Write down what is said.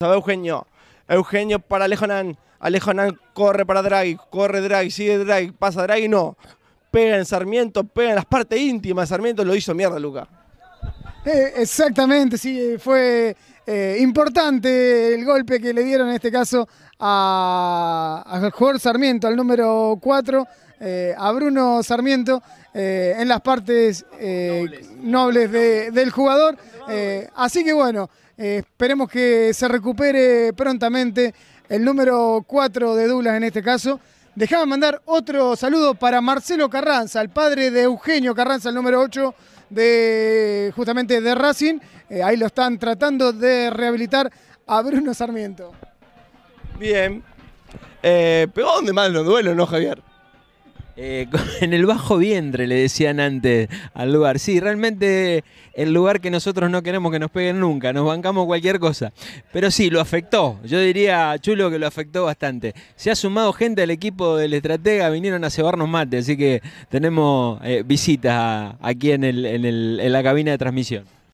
Eugenio. Eugenio para Alejonan, Alejonan corre para Draghi. Corre Draghi. Sigue Draghi. Pasa Draghi. No. Pega en Sarmiento. Pega en las partes íntimas. Sarmiento lo hizo mierda, Luca. Eh, exactamente, sí, eh, fue eh, importante el golpe que le dieron en este caso a, a jugador Sarmiento, al número 4, a Bruno Sarmiento, en las partes nobles, del jugador. así que bueno, esperemos que se recupere prontamente el número 4 de Dulas en este caso. Dejaba mandar otro saludo para Marcelo Carranza, el padre de Eugenio Carranza, el número 8 de justamente de Racing. Eh, ahí lo están tratando de rehabilitar a Bruno Sarmiento. Bien. Eh, pero ¿dónde más los duelos, no, Javier? Eh, en el bajo vientre le decían antes al lugar. Sí, realmente el lugar que nosotros no queremos que nos peguen nunca, nos bancamos cualquier cosa. Pero sí, lo afectó. Yo diría, Chulo, que lo afectó bastante. Se ha sumado gente al equipo del estratega, vinieron a cebarnos mate, así que tenemos visita eh, visitas aquí en la cabina de transmisión.